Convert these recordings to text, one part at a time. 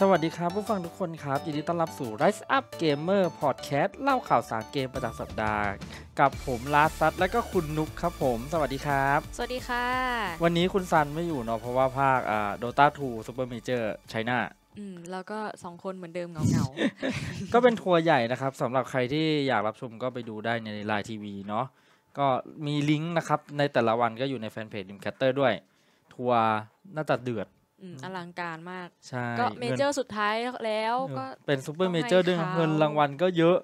สวัสดีครับ ผู้ฟังทุกคนครับยินดีต้อนรับสู่ Rise Up Gamer Podcast เล่าข่าวสารเกมประจำสัปดาห์กับผม ลาซัตและก็คุณนุกครับผม สวัสดีครับ สวัสดีค่ะ วันนี้คุณซันไม่อยู่เนาะเพราะว่าภาคอ่า Dota 2 Super Major China อืม แล้วก็สองคนเหมือนเดิมเงาเงาก็เป็นทัวร์ใหญ่นะครับสำหรับใครที่อยากรับชมก็ไปดูได้ในไลน์ทีวีเนาะก็มีลิงก์นะครับในแต่ละวันก็อยู่ในแฟนเพจดิมแคตเตอร์ด้วย ทัวร์น่าจะเดือดอลังการมากใช่ก็เมเจอร์สุดท้ายแล้วก็เป็นซูเปอร์เมเจอร์ด้วยเงินรางวัลก็เยอะ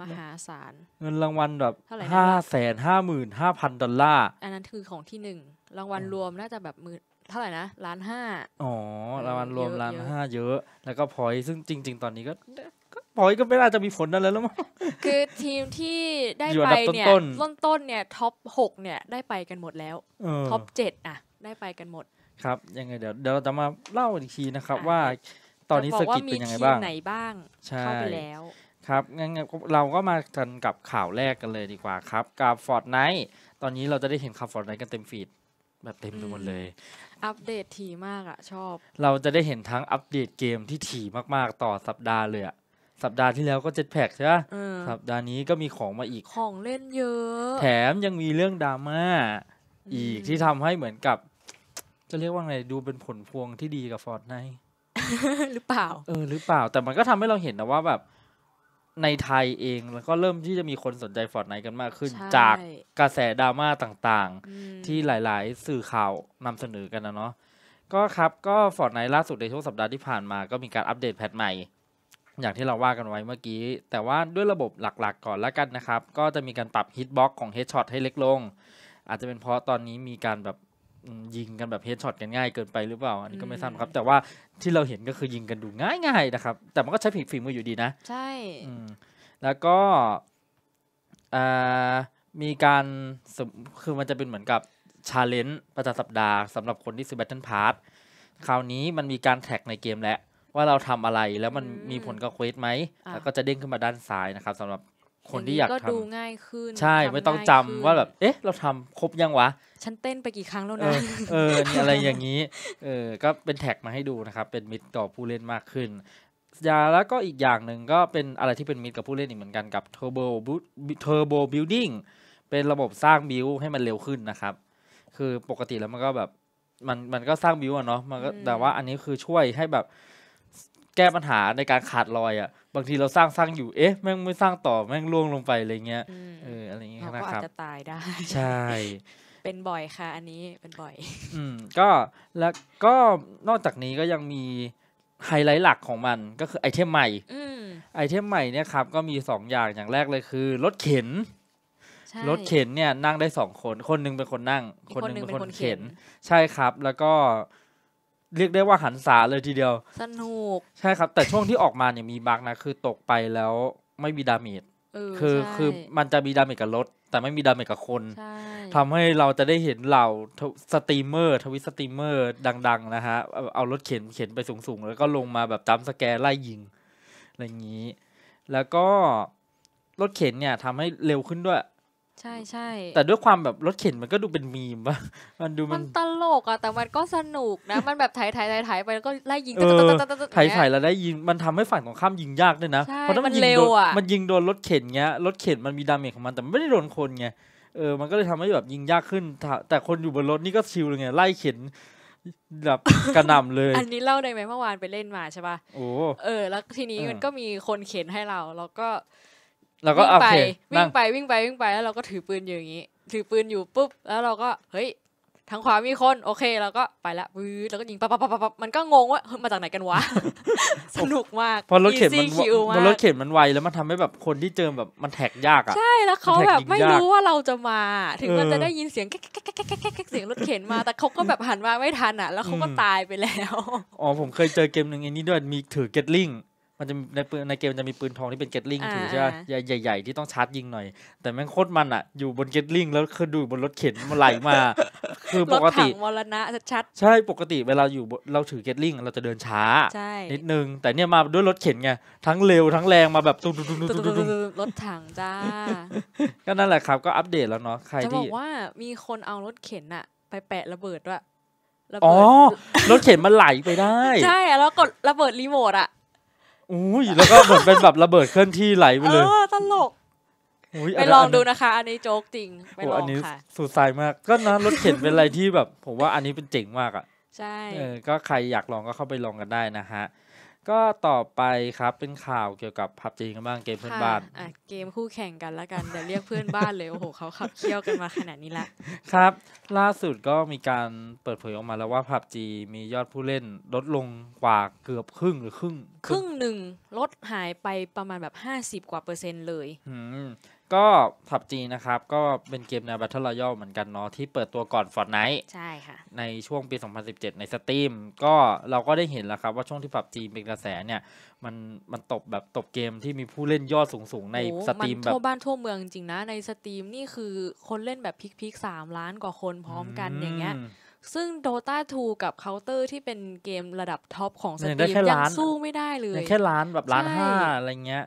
มหาศาล เงินรางวัลแบบห้าแสนห้าหมื่นห้าพันดอลลาร์อันนั้นคือของที่หนึ่งรางวัลรวมน่าจะแบบหมื่นเท่าไหร่นะล้านห้าอ๋อรางวัลรวมล้านห้าเยอะ แล้วก็พอยซึ่งจริงๆ ตอนนี้ก็พอยก็ไม่น่าจะมีผลนั่นแล้วมั้งคือทีมที่ได้ไปเนี่ยต้นต้นเนี่ยท็อปหกเนี่ยได้ไปกันหมดแล้วท็อปเจ็ดอ่ะ ได้ไปกันหมดครับยังไงเดี๋ยวเดี๋ยวเราจะมาเล่าอีกทีนะครับ ว่าตอนนี้เกิลเป็นยังไงบ้างไหนบ้างเข้าไปแล้วครับงั้นเราก็มากันกับข่าวแรกกันเลยดีกว่าครับกับฟอร์ดไนท์ตอนนี้เราจะได้เห็นข่าวฟอร์ดไนท์กันเต็มฟีดแบบเต็มทุกคนเลย อัปเดตถี่มากอะชอบ เราจะได้เห็นทั้งอัปเดตเกมที่ถี่มากๆต่อสัปดาห์เลยอะสัปดาห์ที่แล้วก็เจ็ดแพ็กใช่ไหมสัปดาห์นี้ก็มีของมาอีกของเล่นเยอะ แถมยังมีเรื่องดราม่าอีกที่ทำให้เหมือนกับจะเรียกว่าไงดูเป็นผลพวงที่ดีกับฟอร์ดไนหรือเปล่า เออ หรือเปล่าแต่มันก็ทำให้เราเห็นนะว่าแบบในไทยเองแล้วก็เริ่มที่จะมีคนสนใจฟอร์ดไนกันมากขึ้นจากกระแสดราม่าต่างๆ ที่หลายๆ สื่อข่าวนำเสนอกันนะเนาะก็ครับก็ฟอร์ดไนล่าสุดในช่วงสัปดาห์ที่ผ่านมาก็มีการอัปเดตแพทใหม่ อย่างที่เราว่ากันไว้เมื่อกี้ แต่ว่าด้วยระบบหลัก ๆ ก่อนแล้วกันนะครับ ก็จะมีการปรับฮิตบ็อกของเฮดช็อตให้เล็กลง อาจจะเป็นเพราะตอนนี้มีการแบบยิงกันแบบเฮดช็อตกันง่ายเกินไปหรือเปล่าอันนี้ก็ไม่ทราบครับ แต่ว่าที่เราเห็นก็คือยิงกันดูง่ายๆนะครับ แต่มันก็ใช้ผฝีมืออยู่ดีนะ ใช่ แล้วก็มีการคือมันจะเป็นเหมือนกับชาเลนจ์ประจำสัปดาห์สำหรับคนที่ซื้อแบตเทิลพาร์ทคราวนี้มันมีการแท็กในเกมแล้วว่าเราทำอะไรแล้วมันมีผลกับเควสไหมแล้วก็จะเด้งขึ้นมาด้านซ้ายนะครับสำหรับคนที่อยากทำก็ดูง่ายขึ้นใช่ไม่ต้องจำาว่าแบบเอ๊ะ เราทำครบยังวะฉันเต้นไปกี่ครั้งแล้วเนะเออนี่อะไรอย่างนี้เออก็เป็นแท็กมาให้ดูนะครับ เป็นมิตรต่อผู้เล่นมากขึ้นยาแล้วก็อีกอย่างหนึ่งก็เป็นอะไรที่เป็นมิตรกับผู้เล่นอีกเหมือนกันกับเร์โบบูเทอร์โบบิลดิ่งเป็นระบบสร้างบิลให้มันเร็วขึ้นนะครับ คือปกติแล้วมันก็แบบ มันมันก็สร้างบิลอะเนาะมันก็แต่ว่าอันนี้คือช่วยให้แบบแก้ปัญหาในการขาดรอยอ่ะ บางทีเราสร้างสร้างอยู่เอ๊ะแม่งไม่สร้างต่อแม่งล่วงลงไปอะไรเงี้ยเอออะไรเงี้ยนะครับก็อาจจะตายได้ใช่ เป็นบ่อยค่ะอันนี้เป็นบ่อย อืมก็แล้วก็นอกจากนี้ก็ยังมีไฮไลท์หลักของมันก็คือไอเทมใหม่อมไอเทมใหม่เนี่ยครับก็มีสอย่างอย่างแรกเลยคือรถเข็นรถเข็นเนี่ยนั่งได้สองคน คนนึงเป็นคนนั่ง คนนึงเป็นคนเข็น ใช่ครับแล้วก็เรียกได้ว่าหันษาเลยทีเดียว สนุก ใช่ครับ แต่ช่วงที่ออกมาเนี่ยมีบักนะคือตกไปแล้วไม่มีดาเมจคือคือมันจะมีดาเมจกับรถ แต่ไม่มีดาเมจกับคนทำให้เราจะได้เห็นเหล่าสตรีมเมอร์ ทวิสตรีมเมอร์ ดังๆ นะฮะเอารถเข็นเข็นไปสูงๆแล้วก็ลงมาแบบตามสแกนไล่ยิงอะไรอย่างนี้ แล้วก็รถเข็นเนี่ยทำให้เร็วขึ้นด้วยใช่ใช่แต่ด้วยความแบบรถเข็นมันก็ดูเป็นมีมปะมันดูมันตลกอ่ะแต่มันก็สนุกนะ มันแบบถ่ายถ่ายถ่ายถ่ายไปแล้วก็ไล่ยิงถ่ายถ่ายแล้วได้ยิงมันทำให้ฝั่งของข้ามยิงยากด้วยนะ เพราะถ้ามันยิงโดนมันยิงโดนรถเข็นเงี้ยรถเข็นมันมีดาเมจของมันแต่ไม่ได้โดนคนไงเออมันก็เลยทำให้แบบยิงยากขึ้นแต่คนอยู่บนรถนี่ก็ชิลเลยไงไล่เข็นแบบกระหน่ำเลย อันนี้เล่าได้ไหมเมื่อวานไปเล่นมาใช่ป่ะโอ้เออแล้วทีนี้มันก็มีคนเข็นให้เราแล้วก็แล้วก็วิ่งไปวิ่งไปวิ่งไปวิ่งไปแล้วเราก็ถือปืนอยู่อย่างนี้ถือปืนอยู่ปุ๊บแล้วเราก็เฮ้ยทางขวามีคน โอเคเราก็ไปละวื้แล้วก็ยิงปั๊บปั๊บปั๊บมันก็งงว่ามาจากไหนกันวะสนุกมากพอรถเข็นมันพอรถเข็นมันไวแล้วมันทำให้แบบคนที่เจอแบบมันแท็กยากอ่ะใช่ แล้วเขาแบบไม่รู้ว่าเราจะมา ถึงมันจะได้ยินเสียงแก่กแก่กแก่กเสียงรถเข็นมา แต่เขาก็แบบหันมาไม่ทันอ่ะ แล้วเขาก็ตายไปแล้วอ๋อผมเคยเจอเกมหนึ่งอันนี้ด้วยมีถือเกตลิงันจะในปืนในเกมจะมีปืนทองที่เป็นเกตลิงถือใช่ไหมใหญ่ๆที่ต้องชาร์จยิงหน่อย แต่แม่งโคตรมันอ่ะอยู่บนเกตลิงแล้วคือดูบนรถเข็นมาไหลมา คือปกติมรณะชัดใช่ปกติเวลาอยู่เราถือเกตลิงเราจะเดินช้าชนิดนึง แต่เนี่ยมาด้วยรถเข็นไงทั้งเร็วทั้งแรงมาแบบตุ้มตุ้มตุ้มตุ้รถถังจ้าก็นั่นแหละครับก็อัปเดตแล้วเนาะใครที่จะบอกว่ามีคนเอารถเข็นอะไปแปะระเบิดว่ะยอ๋อ รถเข็นมันไหลไปได้ใช่แล้วกดระเบิดรีโมทอ่ะอุ้ย แล้วก็เหมือนเป็นแบบระเบิดเคลื่อนที่ไหลไปเลย เออตลกไปลองดูนะคะ อันนี้โจ๊กจริงไปลองค่ะสุดสายมากก็นะรถเข็นเป็นอะไรที่แบบ ผมว่าอันนี้เป็นเจ๋งมากอ่ะใช่ก็ใครอยากลองก็เข้าไปลองกันได้นะฮะก็ต่อไปครับเป็นข่าวเกี่ยวกับพับจีกันบ้างเกมเพื่อนบ้านอ่ะเกมคู่แข่งกันละกันแต่เรียกเพื่อนบ้านเลยโอ้โหเขาขับเคี่ยวกันมาขนาดนี้ละครับ ล่าสุดก็มีการเปิดเผยออกมาแล้วว่าพับจีมียอดผู้เล่นลดลงกว่าเกือบครึ่งหรือครึ่งครึ่งหนึ่งลดหายไปประมาณแบบห้าสิบกว่าเปอร์เซ็นต์เลยก็ผับจีนะครับ ก็เป็นเกมแนวบัตเทิลรอย l e เหมือนกันเนาะที่เปิดตัวก่อนอร์ตไนท์ใช่ค่ะในช่วงปี 2017 ในสตรีมก็เราก็ได้เห็นแล้วครับว่าช่วงที่ผับจีเป็นกระแสเนี่ยมันมันตบแบบตบเกมที่มีผู้เล่นยอดสูงๆ ในสตรีมแบบทั่วบ้านทั่วเมืองจริงนะ ในสตรีมนี่คือคนเล่นแบบพิกพิกสามล้านกว่าคนพร้อมกันอย่างเงี้ย ซึ่ง Dota 2กับ Counter ที่เป็นเกมระดับท็อปของสตยงได้รีมแค่ยัล้านสู้ไม่ได้เลยแค่ล้านแบบล้านห้าอะไรเงี้ย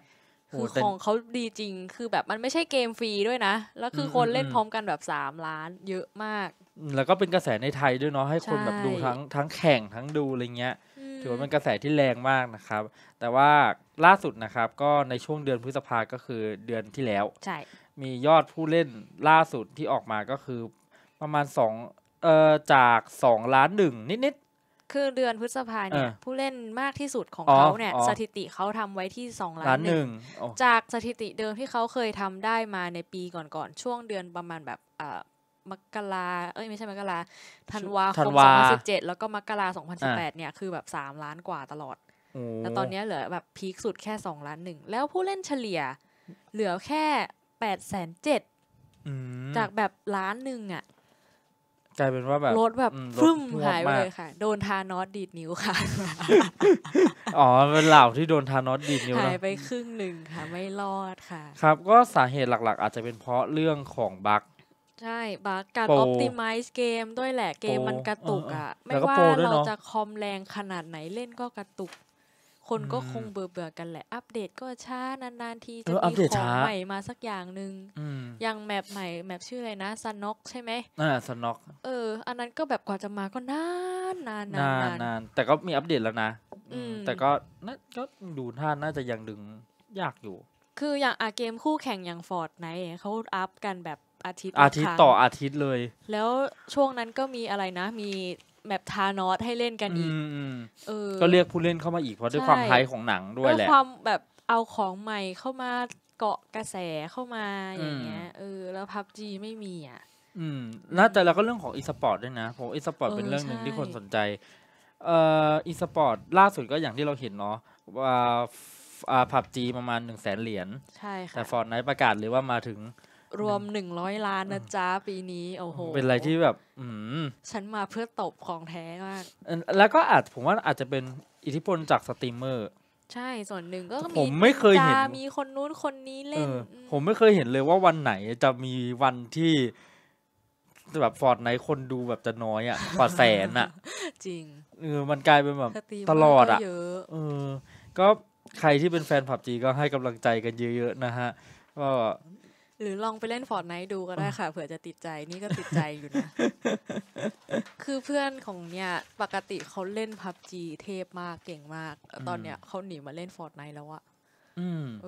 คือของเขาดีจริง คือแบบมันไม่ใช่เกมฟรีด้วยนะ แล้วคือคนเล่นพร้อมกันแบบสามล้านเยอะมาก แล้วก็เป็นกระแสในไทยด้วยเนาะ ให้คนแบบดูทั้งทั้งแข่งทั้งดูอะไรเงี้ยถือว่าเป็นกระแสที่แรงมากนะครับ แต่ว่าล่าสุดนะครับก็ในช่วงเดือนพฤษภาก็คือเดือนที่แล้ว ใช่มียอดผู้เล่นล่าสุดที่ออกมาก็คือประมาณสองเอ่อจากสองล้านหนึ่งนิดคือเดือนพฤษภาเนี่ยผู้เล่นมากที่สุดของเขาเนี่ยสถิติเขาทำไว้ที่สองล้านหนึ่งจากสถิติเดิมที่เขาเคยทำได้มาในปีก่อนๆช่วงเดือนประมาณแบบมกราเอ้ยไม่ใช่มกราธันวาคมสสองพันิบเจ็ดแล้วก็มกราสสองพันิบแปดเนี่ยคือแบบสามล้านกว่าตลอดแต่ตอนนี้เหลือแบบพีคสุดแค่สองล้านหนึ่งแล้วผู้เล่นเฉลี่ยเหลือแค่แปดแสนเจ็ดจากแบบล้านหนึ่งอ่ะกลายเป็นว่าแบบรถแบบฟึ่มหายไปเลยค่ะ โดนทานอสดีดนิ้วค่ะ อ๋อเป็นเหล่าที่โดนทานอสดีดนิ้ว หายไปครึ่งหนึ่งค่ะ ไม่รอดค่ะ ครับก็สาเหตุหลักๆ อาจจะเป็นเพราะเรื่องของบั๊กใช่ บั๊กการออปติมิซ์เกมด้วยแหละเกมมันกระตุกอ่ะ ไม่ว่าเราจะคอมแรงขนาดไหนเล่นก็กระตุกคนก็คงเบื่อเบื่อกันแหละอัปเดตก็ช้านานๆทีจะมีของใหม่มาสักอย่างหนึ่งอย่างแมปใหม่แมปชื่ออะไรนะซันน็อก ใช่ไหมอ่าซันน็อก เออ อันนั้นก็แบบกว่าจะมาก็นานนานนานนานแต่ก็มีอัปเดตแล้วนะแต่ก็นั่นก็ดูท่านน่าจะยังดึงยากอยู่ คืออย่างอาเกมคู่แข่งอย่างฟอร์ดไนเขาอัพกันแบบอาทิตย์อาทิตย์ต่ออาทิตย์เลย แล้วช่วงนั้นก็มีอะไรนะมีแบบทานอสให้เล่นกันอีกออ ก็เรียกผู้เล่นเข้ามาอีกเพราะด้วยความไฮของหนังด้วยแหละความแบบเอาของใหม่เข้ามาเกาะกระแสเข้ามาอย่างเงี้ยเออ แล้วพับจีไม่มีอ่ะ อืมน่าจะแล้วก็เรื่องของอีสปอร์ตด้วยนะผมอีสปอร์ตเป็นเรื่องหนึ่งที่คนสนใจเอ่ออีสปอร์ตล่าสุดก็อย่างที่เราเห็นเนาะว่าพับจีประมาณหนึ่งแสนเหรียญใช่ค่ะแต่ฟอร์ดไนประกาศเลยว่ามาถึงรวมหนึ่งร้อยล้านนะจ๊ะ ปีนี้โอ้โหเป็นอะไรที่แบบ อืมฉันมาเพื่อตบของแท้มากแล้วก็อาจ ผมว่าอาจจะเป็นอิทธิพลจากสตรีมเมอร์ ใช่ ส่วนหนึ่งก็มีผมไม่เคยเห็น มีคนนู้นคนนี้เล่น ผมไม่เคยเห็นเลยว่าวันไหนจะมีวันที่ แบบฟอร์ดไหนคนดูแบบจะน้อยอ่ะ กว่าแสนอ่ะ จริงเออมันกลายเป็นแบบ ตลอดอ่ะเออก็ใครที่เป็นแฟนผับจีก็ให้กำลังใจกันเยอะ ๆ นะฮะ ก็หรือลองไปเล่นฟอร์ดไนท์ดูก็ได้ค่ะ เผื่อจะติดใจนี่ก็ติดใจอยู่นะ คือเพื่อนของเนี่ย ปกติเขาเล่นพับจีเทพมากเก่งมาก ตอนเนี้ยเขาหนีมาเล่นฟอร์ดไนท์แล้วอะอืมอ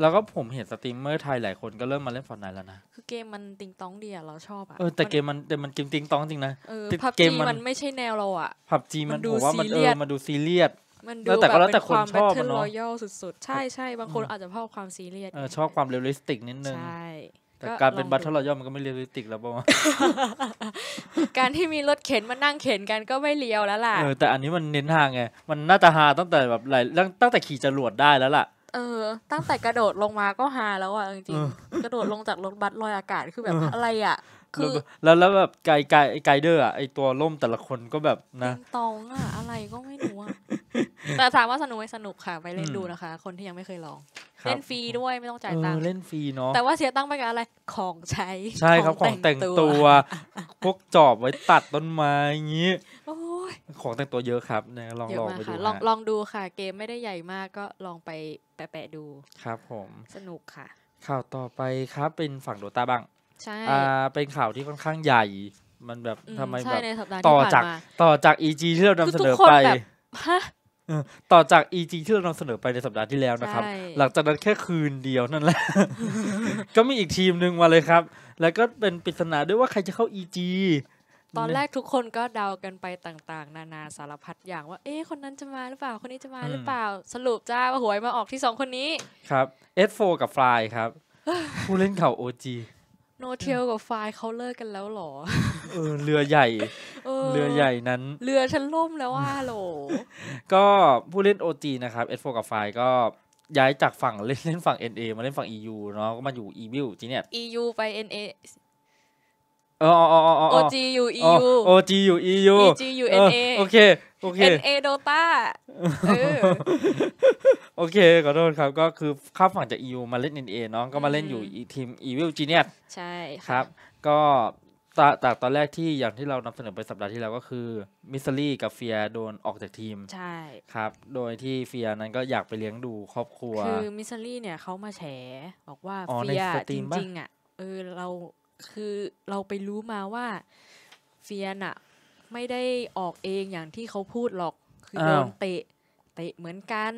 แล้วก็ผมเห็นสตรีมเมอร์ไทย หลายคนก็เริ่มมาเล่นฟอร์ดไนท์แล้วนะคือเกมมันติงตองดีอะเราชอบอะเออแต่เกมมันแต่มันเกมติงตองจริงนะเออพับจีมันไม่ใช่แนวเราอะพับจีมันผมว่ามันเออมันดูซีเรียสมันดูแบบเป็นความแบทเทิลรอยัลสุดๆ ใช่ใช่บางคนอาจจะชอบความซีเรียสชอบความเรียลลิสติกนิดนึงใช่แต่การเป็นบัตเทิลรอยัลมันก็ไม่เรียลลิสติกแล้วป่าวการที่มีรถเข็นมานั่งเข็นกันก็ไม่เรียวแล้วล่ะเออแต่อันนี้มันเน้นทางไงมันน่าจะฮาตั้งแต่แบบไหลตั้งแต่ขี่จรวดได้แล้วล่ะ เออ ตั้งแต่กระโดดลงมาก็ฮาแล้วอ่ะจริงๆ กระโดดลงจากรถบัสลอยอากาศคือแบบอะไรอ่ะคือแล้วแล้วแบบไกไกไกด์เดอร์อ่ะไอตัวล่มแต่ละคนก็แบบนะตองอ่ะอะไรก็ไม่รู้อ่ะแต่ถามว่าสนุกไหมสนุกค่ะไปเล่นดูนะคะ คนที่ยังไม่เคยลอง เล่นฟรีด้วยไม่ต้องจ่ายตังค์เล่นฟรีเนาะแต่ว่าเสียตังค์ไปกับอะไรของใช้ ใช่ครับของแต่งตัวพวกจอบไว้ตัดต้นไม้อย่างนี้ของแต่งตัวเยอะครับนะลองลองไปดูลองลองดูค่ะ เกมไม่ได้ใหญ่มากก็ลองไปแปะๆดูครับผมสนุกค่ะ ข่าวต่อไปครับเป็นฝั่งโดตาบ้างใช่เป็นข่าวที่ค่อนข้างใหญ่ มันแบบทำไมแบบ ต่อจากต่อจากอีจีที่เรานำเสนอไปต่อจากอีจีที่เรานำเสนอไปในสัปดาห์ที่แล้วนะครับ หลังจากนั้นแค่คืนเดียวนั่นแหละ ก็มีอีกทีมหนึ่งมาเลยครับ แล้วก็เป็นปริศนาด้วยว่าใครจะเข้าอีจีตอนแรกทุกคนก็เดากันไปต่าง ๆ นานาสารพัดอย่างว่าเอ๊ะคนนั้นจะมาหรือเปล่า คนนี้จะมาหรือเปล่า สรุปจ้าว่าหวยมาออกที่สองคนนี้ ครับ S4 กับ Fly ครับผู้เล่นเข่า OG โนเทียลกับไฟเขาเลิกกันแล้วหรอเออเรือใหญ่ เรือใหญ่นั้น เรือฉันล่มแล้วว่าโหล ก็ผู้เล่นโอจีนะครับเอสโฟกับไฟก็ ย้ายจากฝั่งเล่นเล่นฝั่ง NA มาเล่นฝั่ง EU เนาะก็มาอยู่ e l ที่เนี่ย EU ไป NA โอ๋ออีออโอ O G U E U O G U E U E G U N A โอเคโอเค N A Dota โอเคขอโทษครับก็คือข้าฝั่งจาก EU มาเล่น NA เนองก็มาเล่นอยู่ทีม Evil Genius ใช่ครับ ก็ตากตอนแรกที่อย่างที่เรานำเสนอไปสัปดาห์ที่แล้วก็คือมิสซิลี่กับเฟียโดนออกจากทีม ใช่ครับ โดยที่เฟียนั้นก็อยากไปเลี้ยงดูครอบครัวคือมิสซิลี่เนี่ยเขามาแฉบอกว่าเฟียจริงๆอ่ะเออเราคือเราไปรู้มาว่าเฟียนอะไม่ได้ออกเองอย่างที่เขาพูดหรอกคือโดนเตะเตะเหมือนกัน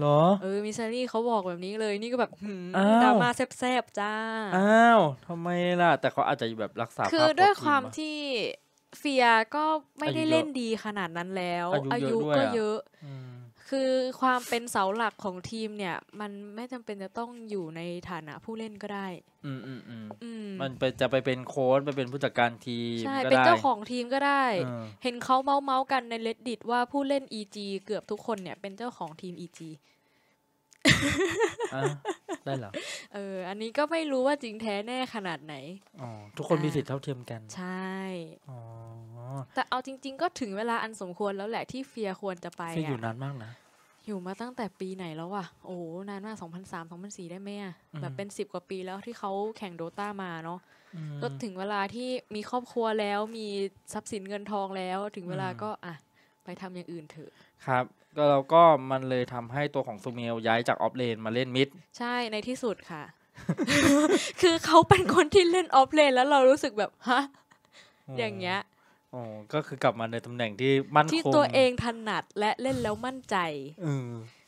หรอเออมิซารี่เขาบอกแบบนี้เลยนี่ก็แบบดราม่าแซบๆจ้า อ้าวทำไมล่ะ แต่เขาอาจจะแบบรักษาคือด้วยความที่เฟียก็ไม่ได้เล่นดีขนาดนั้นแล้ว อายุก็เยอะคือความเป็นเสาหลักของทีมเนี่ย มันไม่จำเป็นจะต้องอยู่ในฐานะผู้เล่นก็ได้อืมอืมอืมมันไปจะไปเป็นโค้ชไปเป็นผู้จัดการทีมใช่ เป็นเจ้าของทีมก็ได้ เห็นเขาเมาส์เมาส์กันในเลดดิตว่าผู้เล่นอีจีเกือบทุกคนเนี่ยเป็นเจ้าของทีมอีจีได้เหรอ เออ อันนี้ก็ไม่รู้ว่าจริงแท้แน่ขนาดไหน อ๋อ ทุกคนมีสิทธิ์เท่าเทียมกัน ใช่ อ๋อ แต่เอาจริง ๆ ก็ถึงเวลาอันสมควรแล้วแหละที่เฟียควรจะไปอยู่นานมากนะ อยู่มาตั้งแต่ปีไหนแล้ววะ โอ้นานมากสองพันสามสองพันสี่ได้ไหมอะแบบเป็นสิบกว่าปีแล้วที่เขาแข่งโดต้ามาเนาะ ก็ถึงเวลาที่มีครอบครัวแล้วมีทรัพย์สินเงินทองแล้ว ถึงเวลาก็ อ่ะ ไปทำอย่างอื่นเถอะ ครับก็เราก็มันเลยทำให้ตัวของซูเมลย้ายจากออฟเลนมาเล่นมิดใช่ในที่สุดค่ะ คือเขาเป็นคนที่เล่นออฟเลน แล้วเรารู้สึกแบบ ฮะ อย่างเงี้ยอ๋อก็คือกลับมาในตำแหน่งที่มั่นคงที่ตัวเองถนัดและเล่นแล้วมั่นใจอ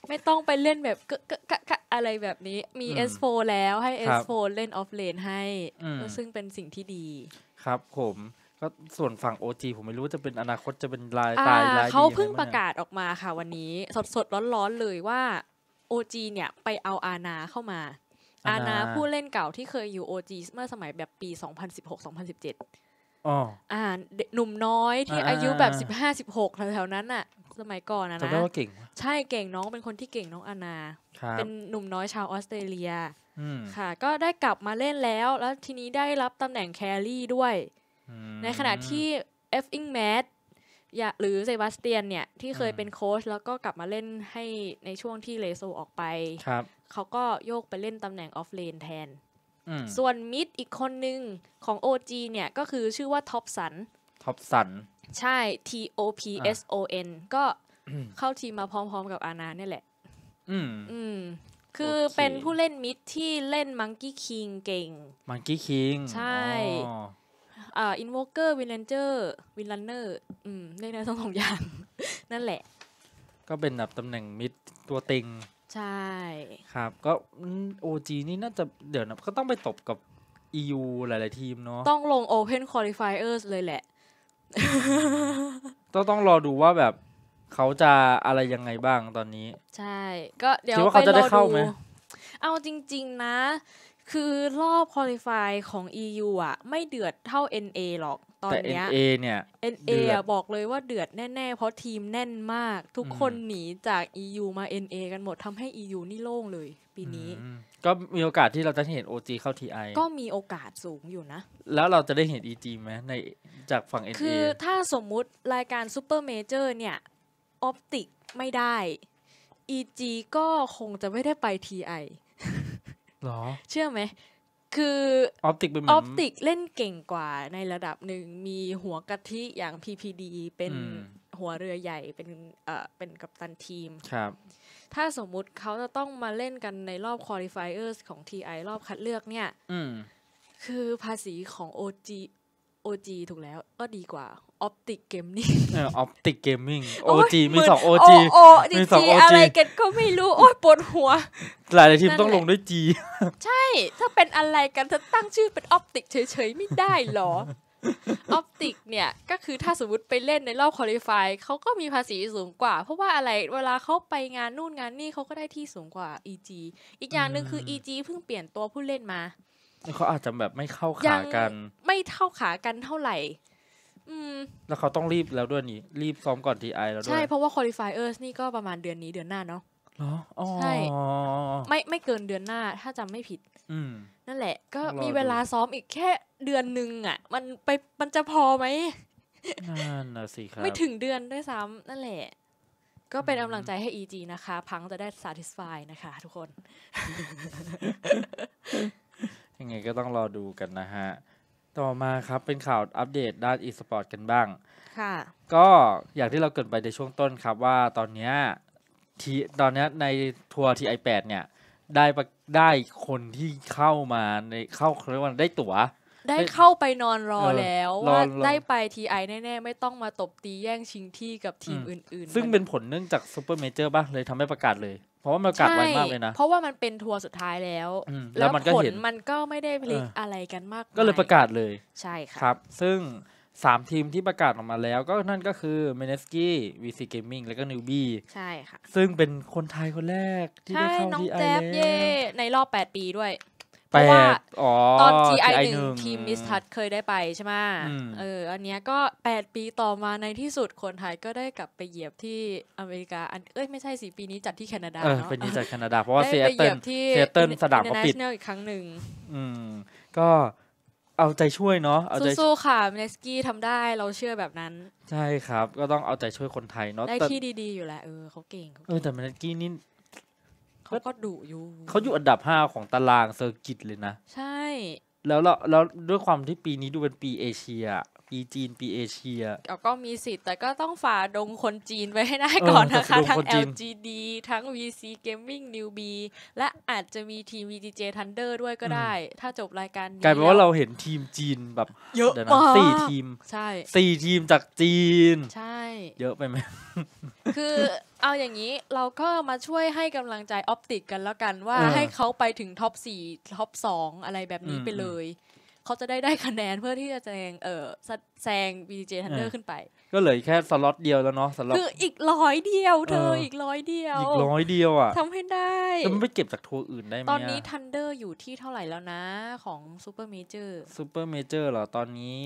ไม่ต้องไปเล่นแบบกะกะกอะไรแบบนี้ มีอสโ S4 แล้วให้เอสโ S4 เล่นออฟเลนให้ ซึ่งเป็นสิ่งที่ดี ครับผมก็ส่วนฝั่ง OG ผมไม่รู้จะเป็นอนาคตจะเป็นลายตายลายเขาเพิ่งประกาศออกมาค่ะวันนี้ สดสดร้อนๆเลยว่า OG เนี่ยไปเอาอาณาเข้ามา อาณาผู้เล่นเก่าที่เคยอยู่ OG เมื่อสมัยแบบปี 2016-2017 อ๋ออ่าหนุ่มน้อยที่อายุแบบ 15-16แถวๆนั้นอะสมัยก่อนนะนะใช่เก่งน้องเป็นคนที่เก่งน้องอาณาเป็นหนุ่มน้อยชาวออสเตรเลียค่ะ ก็ได้กลับมาเล่นแล้วแล้วทีนี้ได้รับตำแหน่งแครี่ด้วยในขณะที่เอฟอิงแมดหรือเซบาสเตียนเนี่ย ที่เคยเป็นโค้ชแล้วก็กลับมาเล่นให้ในช่วงที่เลโซออกไปเขาก็โยกไปเล่นตำแหน่งออฟเลนแทนส่วนมิดอีกคนหนึ่งของ OG เนี่ย ก็คือชื่อว่าท็อปสันท็อปสันใช่ T O P S O N ก็เข้าทีมมาพร้อมๆกับอานาเนี่ยแหละ อืมืคือเป็นผู้เล่นมิดที่เล่นมังกี้คิงเก่งมังกี้คิงใช่อ่าอินวอเกอร์วินเลนเจอร์วินลันเนอร์อืมเล่นได้ทั้งสองอย่าง นั่นแหละ ก็เป็นแบบตำแหน่งมิดตัวติงใช่ ครับก็โอจีนี่น่าจะเดี๋ยวนะก็ต้องไปตบกับ EU หลายๆทีมเนาะต้องลง Open Qualifiers เลยแหละ ต้องต้องรอดูว่าแบบเขาจะอะไรยังไงบ้างตอนนี้ ใช่ ก็เดี๋ยวไปรอดูเอาจริงๆนะคือรอบคอลิฟายของ EU อ่ะไม่เดือดเท่า NA หรอกตอนเนี้ย NA เนี่ย NA อ่ะบอกเลยว่าเดือดแน่ๆ เพราะทีมแน่นมาก ทุกคนหนีจาก EU มา NA กันหมดทำให้ EU นี่โล่งเลยปีนี้ ก็มีโอกาสที่เราจะเห็น OG เข้า TI ก็มีโอกาสสูงอยู่นะ แล้วเราจะได้เห็น EG ไหมในจากฝั่ง NA คือถ้าสมมุติรายการซูเปอร์เมเจอร์เนี่ย ออปติกไม่ได้ EG ก็คงจะไม่ได้ไป TI หรอเชื่อไหม คือออปติกเป็นออปติกเล่นเก่งกว่าในระดับหนึ่งมีหัวกะทิอย่าง PPD เป็นหัวเรือใหญ่เป็นเอ่อเป็นกัปตันทีมครับ ถ้าสมมุติเขาจะต้องมาเล่นกันในรอบคอลิฟายเออร์ของ TI รอบคัดเลือกเนี่ย คือภาษีของ OG โอจถูกแล้วก็ดีกว่าออปติกเกมมิ่งออปติกเกมมิ่งจีมีสองโอจีมีสองโจีอะไรกันก็ไม่รู้โอ้ยปวดหัว หลายทีมต้องลงด้วยจีใช่ ถ้าเป็นอะไรกัน ถ้าตั้งชื่อเป็นออปติกเฉยๆ ไม่ได้หรอออปติกเนี่ยก็คือถ้าสมมติไปเล่นในรอบคอลี่ไฟเขาก็มีภาษีสูงกว่า เพราะว่าอะไรเวลาเขาไปงานนู่นงานนี่เขาก็ได้ที่สูงกว่า EG อีกอย่างหนึ่งคือ EG เพิ่งเปลี่ยนตัวผู้เล่นมาเขาอาจจะแบบไม่เข้าขากัน ไม่เท่าขากันเท่าไหร่ อืมแล้วเขาต้องรีบแล้วด้วยนี่ รีบซ้อมก่อนทีไอแล้วด้วย ใช่ เพราะว่าคอลี่ไฟเออร์สนี่ก็ประมาณเดือนนี้เดือนหน้าเนาะหรอใช่ ไม่ไม่เกินเดือนหน้าถ้าจำไม่ผิด นั่นแหละ ก็มีเวลาซ้อมอีกแค่เดือนหนึ่งอ่ะ มันไปมันจะพอไหมนั่นนะสิครับไม่ถึงเดือนด้วยซ้ำนั่นแหละ ก็เป็นกำลังใจให้ EG นะคะ พังจะได้ satisfy นะคะ ทุกคนยังไงก็ต้องรอดูกันนะฮะ ต่อมาครับเป็นข่าวอัปเดตด้านอีสปอร์ตกันบ้างค่ะ ก็อย่างที่เราเกินไปในช่วงต้นครับว่าตอนเนี้ยทีตอนเนี้ยในทัวร์ทีไอแปดเนี่ย ได้ได้คนที่เข้ามาในเข้าเรียกว่าได้ตั๋ว ได้เข้าไปนอนรอออแล้ว ว่าได้ไปทีไอแน่ ๆ ไม่ต้องมาตบตีแย่งชิงที่กับทีมอื่น ๆ ซึ่งเป็นผลเนื่องจากซูเปอร์เมเจอร์บ้างเลยทำให้ประกาศเลยเพราะว่ามันกัดไวมากเลยนะ เพราะว่ามันเป็นทัวร์สุดท้ายแล้ว แล้วผลมันก็ไม่ได้พลิกอะไรกันมาก ก็เลยประกาศเลย ใช่ครับ ซึ่งสามทีมที่ประกาศออกมาแล้วก็นั่นก็คือเมเนสกี้วีซีเกมมิ่งแล้วก็นิวบี้ใช่ค่ะซึ่งเป็นคนไทยคนแรกที่ได้เข้าที่ไอเอในรอบแปดปีด้วยเพราะว่าตอนไอหนึ่งทีมมิสทัดเคยได้ไปใช่ไหมเอออันเนี้ยก็ 8 ปีต่อมาในที่สุดคนไทยก็ได้กลับไปเหยียบที่อเมริกาอันเอ้ย ไม่ใช่สีปีนี้จัดที่แคนาดาเนาะปีนี้จัดแคนาดาเพราะว่าเซียเติลเซียเติลสนามเขปิดอีกครั้งหนึ่งอืมก็เอาใจช่วยเนาะเอาใจสู้ๆค่ะเนสกี้ทำได้เราเชื่อแบบนั้น ใช่ครับก็ต้องเอาใจช่วยคนไทยเนาะได้ที่ดีๆอยู่แหละเออเขาเก่งเออแต่เนสกี้นี่ขาก็ดุอยู่ เขาอยู่อันดับห้าของตารางเซอร์กิตเลยนะ ใช่ แล้วเราแล้วด้วยความที่ปีนี้ดูเป็นปีเอเชีย ปีจีนปีเอเชียเาก็มีสิทธิ์ แต่ก็ต้องฝ่าดงคนจีนไว้ให้ได้ก่อนนะคะ ทั้ง LGD ทั้ง VC Gaming NewB และอาจจะมีทีม v g j Thunder ด้วยก็ได้ ถ้าจบรายการนี้กลายเป็นว่าเราเห็นทีมจีนแบบ เยอะมากสี่ทีม ใช่สี่ทีมจากจีน ใช่ เยอะไปไหมคือเอาอย่างนี้เราก็มาช่วยให้กำลังใจออปติกกันแล้วกันว่าให้เขาไปถึงท็อปสี่ท็อปสองอะไรแบบนี้ไปเลย เขาจะได้ได้คะแนนเพื่อที่จะแซงเออแซงบีเจทันเดอร์ขึ้นไป ก็เหลือแค่สล็อตเดียวแล้วเนาะสล็อตคืออีกร้อยเดียวเธออีกร้อยเดียว อีกร้อยเดียวอ่ะทำให้ได้จะไม่เก็บจากทัวร์อื่นได้ไหมตอนนี้ทันเดอร์อยู่ที่เท่าไหร่แล้วนะของซูเปอร์เมเจอร์ซูเปอร์เมเจอร์เหรอตอนนี้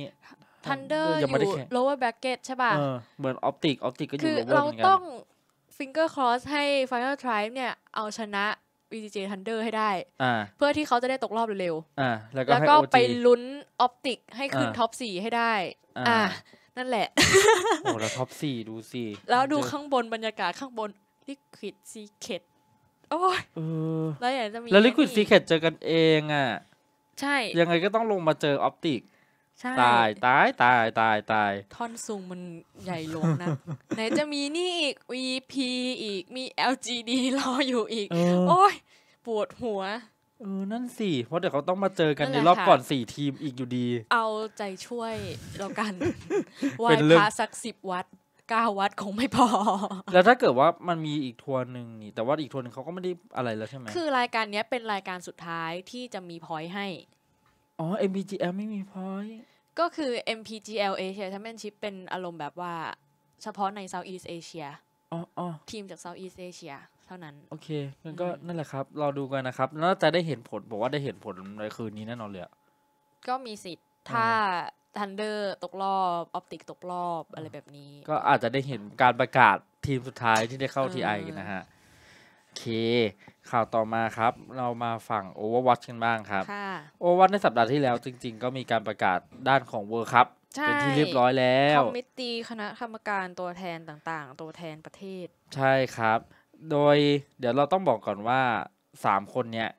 ทันเดอร์อยู่โลว์ l บ w กเก r a ใช่ป่ะเหมือนออปติกออปติกก็อยู่โลเว์เรเหมือนกันคือเราต้องฟิงเกอร์ครอสให้ Final Tribe เนี่ย เอาชนะ VGJ Thunder ให้ได้อ่าเพื่อที่เขาจะได้ตกรอบเร็วอแล้วๆก็แล้วก็ไปลุ้นออปติกให้ขึ้นท็อปสี่ให้ได้ อ่านั่นแหละโอ้แล้วท็อปสี่ดูสิ แล้วดูข้างบนบรรยากาศข้างบนลิควิดซีเคดโอ้ยเแล้วอย่างจะมีแล้วลิควิดซีเคดเจอกันเองอ่ะ ใช่ยังไงก็ต้องลงมาเจอออปติกช่ตายตายตายตายตายท่อนซุงมันใหญ่ลงนะไหนจะมีนี่อีก VP อีกมี LGD รออยู่อีก โอ้ย ปวดหัวเออนั่นสิ เพราะเดี๋ยวเขาต้องมาเจอกันในรอบก่อนสี่ทีมอีกอยู่ดีเอาใจช่วยแล้วกันวายพระสักสิบวัดเก้าวัดคงไม่พอแล้วถ้าเกิดว่ามันมีอีกทัวร์หนึ่งนี่ แต่ว่าอีกทัวร์นึงเขาก็ไม่ได้อะไรแล้วใช่ไหมคือรายการนี้เป็นรายการสุดท้ายที่จะมีพอยต์ให้อ๋อ MPGL ไม่มีพอยก็คือ MPGL Asia Championship เป็นอารมณ์แบบว่า เฉพาะใน Southeast Asia อ๋ออ๋อทีมจาก Southeast Asia เท่านั้น โอเคงั้นก็นั่นแหละครับ เราดูกันนะครับ แล้วจะได้เห็นผลบอกว่าได้เห็นผลในคืนนี้แน่นอนเลยก็มีสิทธิ์ถ้าทันเดอร์ตกรอบออปติกตกรอบอะไรแบบนี้ ก็อาจจะได้เห็นการประกาศทีมสุดท้ายที่ได้เข้าทีไอนะฮะเค ข่าวต่อมาครับ เรามาฝั่ง Overwatch กันบ้างครับโอเวอร์วัตในสัปดาห์ที่แล้วจริงๆ ก็มีการประกาศด้านของ World Cup เป็นที่เรียบร้อยแล้วคอมมิตตีคณะกรรมการตัวแทนต่างๆ ตัวแทนประเทศ ใช่ครับ โดยเดี๋ยวเราต้องบอกก่อนว่า3คนเนี้ย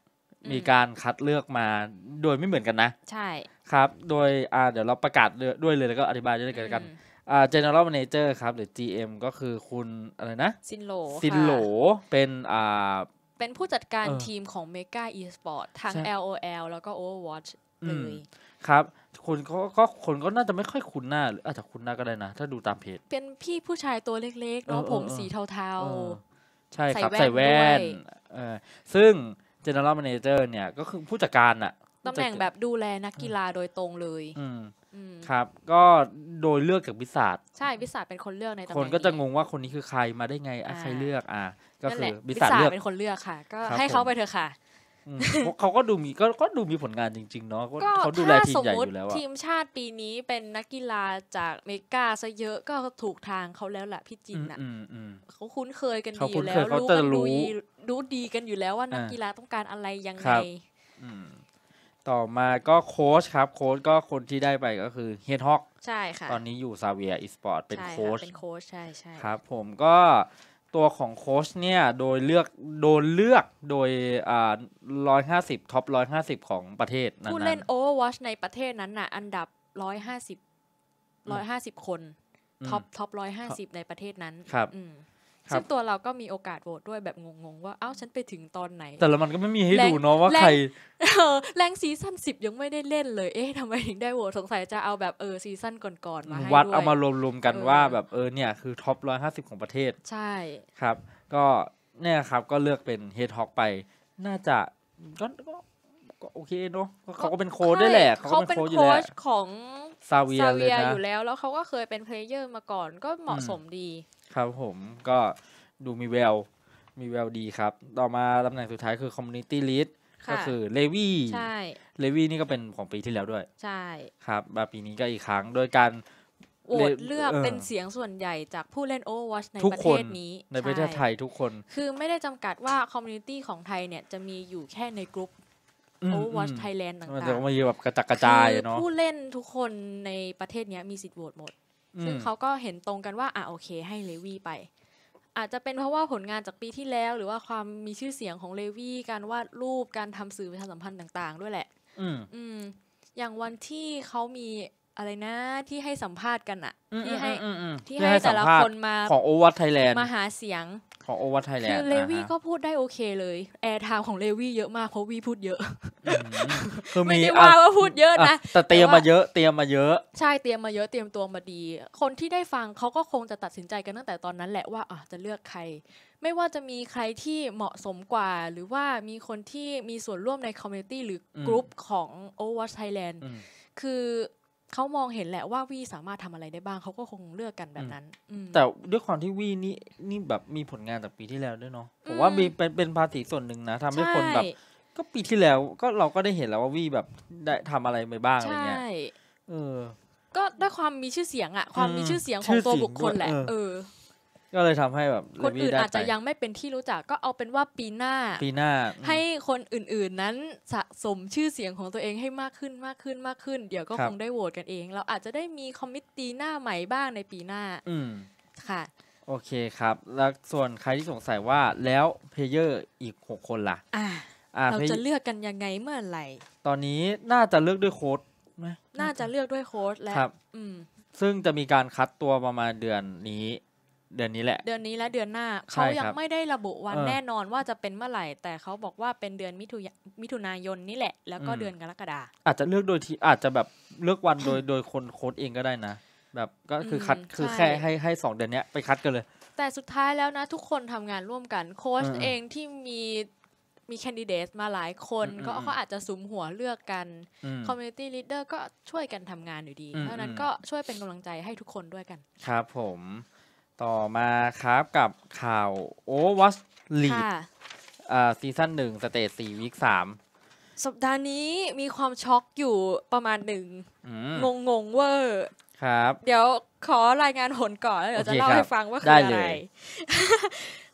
มีการคัดเลือกมาโดยไม่เหมือนกันนะ ใช่ ครับ โดย อ่าเดี๋ยวเราประกาศด้วยเลยแล้วก็อธิบายด้วยกันกันอ่า general manager ครับหรือ GM ก็คือคุณอะไรนะซินโหลซินโหลเป็นอ่าเป็นผู้จัดการออทีมของ Mega Esport ทาง LOL แล้วก็ Overwatch เลย ครับคนก็ก็คนก็น่าจะไม่ค่อยคุ้นหน้าหรืออาจจะคุ้นหน้าก็ได้นะ ถ้าดูตามเพจ เป็นพี่ผู้ชายตัวเล็กๆเนาะอผมสีเทาๆ ใช่ครับใส่แว่นเออซึ่ง general manager เนี่ยก็คือผู้จัดการอะตำแหน่งแบบดูแล นักกีฬาโดยตรงเลย อืมครับก็โดยเลือกจากวิสาทใช่วิสาทเป็นคนเลือกในตนคนก็จะงงว่าคนนี้คือใครมาได้ไงใครเลือกอ่ะก็คือวิสาทเลือกเป็นคนเลือกค่ะ ก็ให้เขาไปเถอะค่ะเขาก็ดูมีก็ก็ดูมีผลงานจริง ๆ เนาะเขาดูแลทีมใหญ่อยู่แล้วทีมชาติปีนี้เป็นนักกีฬาจากเมกาซะเยอะก็ถูกทางเขาแล้วแหละพี่จินอ่ะเขาคุ้นเคยกันดีแล้วรู้กันดูรู้ดีกันอยู่แล้วว่านักกีฬาต้องการอะไรยังไงต่อมาก็โค้ชครับโค้ชก็คนที่ได้ไปก็คือเฮดฮอก ใช่ค่ะ ตอนนี้อยู่ซาเวียอีสปอร์ตเป็นโค้ชเป็นโค้ชใช่ใช่ครับผมก็ตัวของโค้ชเนี่ยโดยเลือกโดนเลือกโดยอ่าร้อยห้าสิบท็อปร้อยห้าสิบของประเทศนั้นผู้เล่นโอเวอร์วอชในประเทศนั้นน่ะ อันดับร้อยห้าสิบร้อยห้าสิบคน ท็อปท็อปร้อยห้าสิบในประเทศนั้นครับซึ่งตัวเราก็มีโอกาสโหวตด้วยแบบงงๆว่า เอ้า ฉันไปถึงตอนไหน แต่ละมันก็ไม่มีให้ดูเนาะว่าใคร แรงซีซั่นสิบยังไม่ได้เล่นเลยเอ๊ะทำไมถึงได้โหวตสงสัยจะเอาแบบเออซีซั่นก่อนๆมาให้วัดเอามารวมๆกันว่าแบบเออเนี่ยคือท็อปร้อยห้าสิบของประเทศ ใช่ครับ ก็เนี่ยครับก็เลือกเป็นเฮดฮอกไป น่าจะก็ก็โอเคเนาะเขาก็เป็นโค้ดได้แหละเขาเป็นโค้ชของซาเวียอยู่แล้วแล้วเขาก็เคยเป็นเพลเยอร์มาก่อนก็เหมาะสมดีครับผมก็ดูมีแววมีแววดีครับ ต่อมาตำแหน่งสุดท้ายคือคอมมูนิตี้ลีดก็คือเลวี่ใช่เลวี่นี่ก็เป็นของปีที่แล้วด้วย ใช่ ครับมาปีนี้ก็อีกครั้งโดยการโหวตเลือกเป็นเสียงส่วนใหญ่จากผู้เล่น Overwatch ในประเทศนี้ ในประเทศไทยทุกคน คือไม่ได้จำกัดว่าคอมมูนิตี้ของไทยเนี่ยจะมีอยู่แค่ในกลุ่ม Overwatch Thailand ต่างๆมันจะมาอยู่แบบกระจัดกระจายเนาะผู้เล่นทุกคนในประเทศนี้มีสิทธิ์โหวตหมดซึ่งเขาก็เห็นตรงกันว่า อ่ะโอเค ให้เลวีไป อาจจะเป็นเพราะว่าผลงานจากปีที่ แล้ว หรือว่าความมีชื่อเสียงของ เลวีการ วาด รูปการทำสื่อประชาสัมพันธ์ ต่าง ๆ ด้วยแหละ อืม อย่างวันที่เขามีอะไรนะ ที่ให้สัมภาษณ์กันอะที่ให้ที่ ให้ แต่ละ คนมา ของ โอวัตไทยแลนด์มา หาเสียงของโอวร์ไทยแลนด์คือเลวี่ก็พูดได้โอเคเลย แอร์ทาวของเลวี่เยอะมาก เพราะวีพูดเยอะคือไม่ได้ว่าว่าพูดเยอะนะ แต่เตรียมมาเยอะเตรียมมาเยอะ ใช่เตรียมมาเยอะเตรียมตัวมาดี คนที่ได้ฟังเขาก็คงจะตัดสินใจกันตั้งแต่ตอนนั้นแหละว่าอ่ะจะเลือกใคร ไม่ว่าจะมีใครที่เหมาะสมกว่าหรือว่ามีคนที่มีส่วนร่วมในคอมมินิตี้หรือกรุ๊ปของโอเวอร์ไทยแลนด์คือเขามองเห็นแหละว่าวีสามารถทำอะไรได้บ้างเขาก็คงเลือกกันแบบนั้นแต่ด้วยความที่วีนี่นี่แบบมีผลงานจากปีที่แล้วด้วยเนาะผมว่ามีเป็นเป็นภาษีส่วนหนึ่งนะทำให้คนแบบ ก็ปีที่แล้วก็เราก็ได้เห็นแล้วว่าวีแบบได้ทำอะไรไปบ้างอะไรเงี้ยเออ ก็ด้วยความมีชื่อเสียงอะความมีชื่อเสียงของตัวบุคคลแหละเออก็เลยทำให้แบบคนอื่นอาจจะยังไม่เป็นที่รู้จักก็เอาเป็นว่าปีหน้าปีหน้า ให้คนอื่นๆนั้นสะสมชื่อเสียงของตัวเองให้มากขึ้นมากขึ้นมากขึ้นเดี๋ยวก็คงได้โหวตกันเอง เราอาจจะได้มีคอมมิตตีหน้าใหม่บ้างในปีหน้า อืค่ะ โอเคครับ แล้วส่วนใครที่สงสัยว่าแล้วเพลเยอร์อีก6คนล่ะอ่าเราจะเลือกกันยังไงเมื่อไหร่ตอนนี้น่าจะเลือกด้วยโค้ดไหมน่าจะเลือกด้วยโค้ดแล้วซึ่งจะมีการคัดตัวประมาณเดือนนี้เดือนนี้แหละ เดือนนี้และเดือนหน้า เขายังไม่ได้ระบุวันแน่นอนว่าจะเป็นเมื่อไหร่ แต่เขาบอกว่าเป็นเดือนมิถุมิถุนายนนี่แหละแล้วก็เดือนกรกฎาอาจจะเลือกโดยที่อาจจะแบบเลือกวันโดยโดยคนโค้ดเองก็ได้นะ แบบก็คือคัดคือแค่ให้ให้สองเดือนนี้ไปคัดกันเลย แต่สุดท้ายแล้วนะ ทุกคนทำงานร่วมกันโค้ชเองที่มีมีแคนดิเดตมาหลายคนก็เขาอาจจะสุมหัวเลือกกันคอมมูนิตี้ลีดเดอร์ก็ช่วยกันทำงานอยู่ดีเพราะนั้นก็ช่วยเป็นกำลังใจให้ทุกคนด้วยกัน ครับผมต่อมาครับกับข่าวโอวัสลี c ซีซั่นหนึ่งสเตจสี่วิกสามสัปดาห์นี้มีความช็อกอยู่ประมาณหนึ่งงงงงเวอร์ครับ เดี๋ยวขอรายงานผลก่อนแล้วเดี๋ยวจะเล่าให้ฟังว่าคืออะไร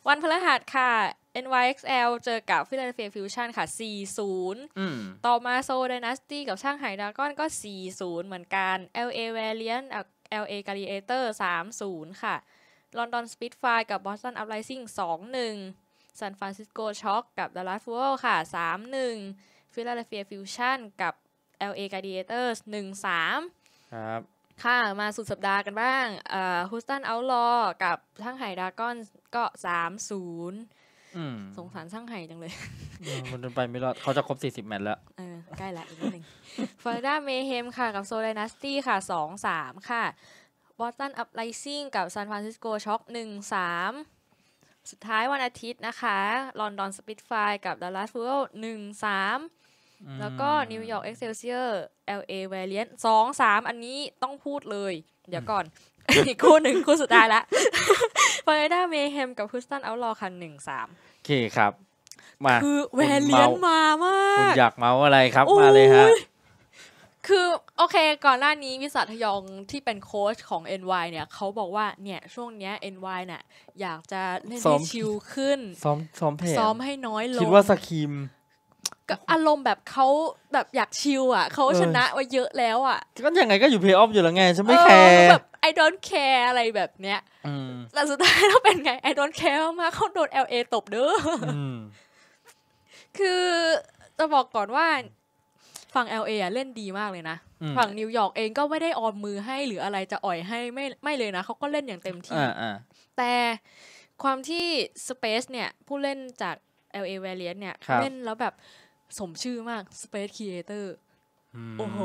วันพฤหัสค่ะ NYXL เจอกับ Philadelphia Fusion ค่ะ 4-0ต่อมา s o ดา Dynasty กับช่างไหดาก้อนก็ 4-0 เหมือนกัน LA Valiant LA Gladiator 3-0 ค่ะลอนดอนสปิทไฟกับบอสตันอัพไลซิ่งสองหนึ่งซานฟรานซิสโกช็อกกับดัลลัสฟูลค่ะสามหนึ่งฟิลาเดลเฟียฟิวชั่นกับ LA อร์สหนึ่งสามครับค่ะ มาสุดสัปดาห์กันบ้างฮุสตันเอาลอกับช่างไห่ดากอนก็สามศูนย์สงสารช่างไห่จังเลย มันไปไม่รอด เขาจะครบ 40แมตช์แล้วเออใกล้ละอีกนิดหนึ่งฟลอริดาเมเฮมค่ะกับโซเลนัสตี้ค่ะ 2 3 ค่ะบอสตันอัพไลซิ่งกับซานฟรานซิสโกช็อคหนึ่งสามสุดท้ายวันอาทิตย์นะคะลอนดอนสปิทไฟกับดัลลัสฟูเอลหนึ่งสามแล้วก็นิวยอร์กเอ็กเซลเซียร์เอลเอแวเลียนสองสามอันนี้ต้องพูดเลย เดี๋ยวก่อนอีกคู่หนึ่งคู่สุดท้ายละฟลอริดาเมเฮมกับฮุสตันเอาลอคันหนึ่งสามโอเคครับ มาคือแวเลียนมามาก คุณอยากเมาอะไรครับมาเลยฮะคือโอเคก่อนหน้านี้วิสัทยองที่เป็นโค้ชของ NY เนี่ย เขาบอกว่าเนี่ยช่วงเนี้ย NY น่ย อยากจะเล่นให้ชิลขึ้นซ้อมซ้อมแพลซ้อมให้น้อยลง คิดว่าสกิีมก็อารมณ์แบบเขาแบบอยากชิลอ่ะเขาชนะไว้เยอะแล้วอ่ะก็ยังไงก็อยู่เพย์ออฟอยู่แล้วไงฉันไม่แคร์แบบ I don't care อะไรแบบเนี้ยแล้แต่สุดท้ายแล้วเป็นไง I don't care มากเขาโดน LA ตบเด้อคือจะบอกก่อนว่าฝั่ง LA อ่ะเล่นดีมากเลยนะฝั่งนิวยอร์กเองก็ไม่ได้ออมมือให้หรืออะไรจะอ่อยให้ไม่ไม่เลยนะเขาก็เล่นอย่างเต็มที่แต่ความที่สเปซเนี่ย ผู้เล่นจาก LA v a r i a n t เนี่ย เล่นแล้วแบบสมชื่อมาก Space Creator โอ้โห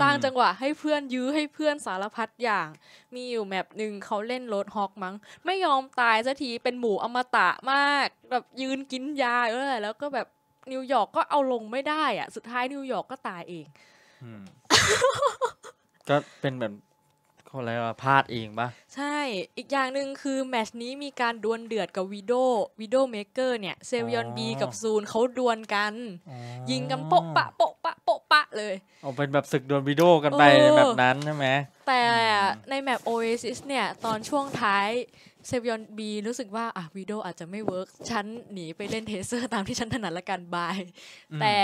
สร้างจังหวะให้เพื่อนยื้อ ให้เพื่อนสารพัดอย่างมีอยู่แมปหนึ่งเขาเล่นรถฮอกมั้ง ไม่ยอมตายสักทีเป็นหมูอมตะมากแบบยืนกินยาเออแล้วก็แบบนิวยอร์กก็เอาลงไม่ได้อะสุดท้ายนิวยอร์กก็ตายเอง ก็เป็นแบบคนอะไรวะพลาดเองปะใช่ อีกอย่างหนึ่งคือ แมชนี้มีการดวลเดือดกับวีโดวีโดเมเกอร์เนี่ย เซเวียนบีกับซูนเขาดวลกัน ยิงกันโปะปะโปะปะโปะปะเลย อ๋อเป็นแบบศึกดวลวีโดกันไปแบบนั้นใช่ไหม แต่ในแมปโอเอซิสเนี่ยตอนช่วงท้ายเซบยอนบีรู้สึกว่าอ่ะวีดีโออาจจะไม่เวิร์กฉันหนีไปเล่นเทเซอร์ตามที่ฉันถนัดละกันบาย แต่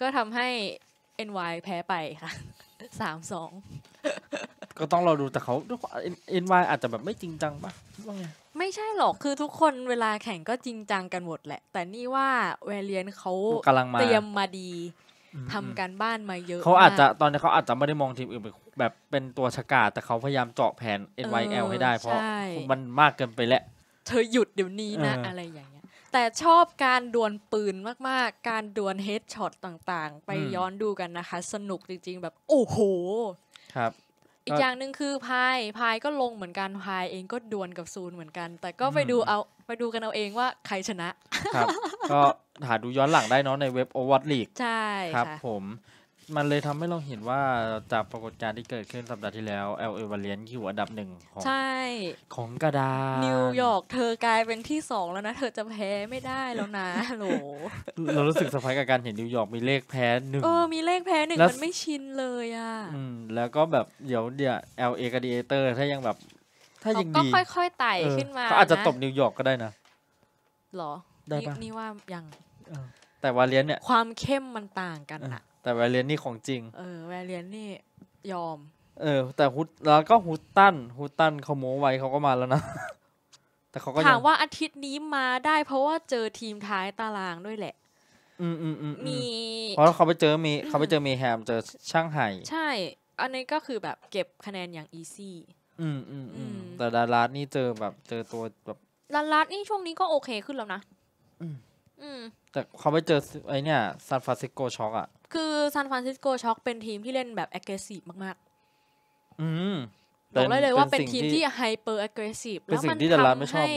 ก็ทำให้ NY แพ้ไปค่ะสามสองก็ต้องรอดูแต่เขาเอ็นวาอาจจะแบบไม่จริงจังปะ่ะไงไม่ใช่หรอกคือทุกคนเวลาแข่งก็จริงจังกันหมดแหละ แต่นี่ว่าเวเลียนเขากำลังมาเตรียมมาดีทำการบ้านมาเยอะเขาอาจจะตอนนี้เขาอาจจะไม่ได้มองทีมอื่นเป็นแบบเป็นตัวฉกาแต่เขาพยายามเจาะแผน NYL ให้ได้เพราะมันมากเกินไปแหละเธอหยุดเดี๋ยวนี้นะ อะไรอย่างเงี้ยแต่ชอบการดวลปืนมากๆ การดวลเฮดช็อตต่างๆ ไปย้อนดูกันนะคะ สนุกจริง ๆ แบบโอ้โห ครับ อีกอย่างหนึ่งคือพายพายก็ลงเหมือนกันพายเองก็ดวลกับซูนเหมือนกัน แต่ก็ไปดูเอาไปดูกันเอาเองว่า ใครชนะครับก็หาดูย้อนหลังได้เนาะในเว็บโอวัตลีกใช่ครับ ผมมันเลยทำให้เราเห็นว่าจากปรากฏการณ์ที่เกิดขึ้นสัปดาห์ที่แล้วเอลเอวาเลียนอยู่อันดับหนึ่งของใช่ของกระดานนิวยอร์กเธอกลายเป็นที่สองแล้วนะ เธอจะแพ้ไม่ได้แล้วนะ โหลเรารู้สึกสะพายกับการเห็นนิวยอร์กมีเลขแพ้หนึ่งเออ มีเลขแพ้หนึ่งมันไม่ชินเลยอ่ะ อืม แล้วก็แบบ เดี๋ยวเดี๋ยวเอลเอกับดีเอเตอร์ถ้ายังแบบ ถ้ายังดีก็ค่อยๆไต่ขึ้นมาเขาอาจจะตบนิวยอร์กก็ได้นะหรอได้ปะนี่ว่ายังแต่วาเลียนเนี่ยความเข้มมันต่างกันอะแต่แวเลียนนี่ของจริง เออแวเลียนนี่ยอม เออ แต่ฮุตแล้วก็ฮุตตันฮุตตันเขาโม้ไว้เขาก็มาแล้วนะแต่เขาก็ถามว่าอาทิตย์นี้มาได้ เพราะว่าเจอทีมท้ายตารางด้วยแหละ อืมอืมอืมมีเพราะเขาไปเจอมีเขาไปเจอมีแฮมเจอช่างไห่ใช่ อันนี้ก็คือแบบเก็บคะแนนอย่างอีซี่อืมอืม อืม แต่ดารัสนี่เจอแบบเจอตัวแบบดารัสนี่ช่วงนี้ก็โอเคขึ้นแล้วนะ อืมแต่เขาไปเจอไอเนี่ยซานฟรานซิสโกช็อกอะคือซานฟรานซิสโกช็อกเป็นทีมที่เล่นแบบ aggressive มาก ๆ อืมบอกได้เลยว่าเป็นทีมที่ hyper aggressive แล้วมันทำให้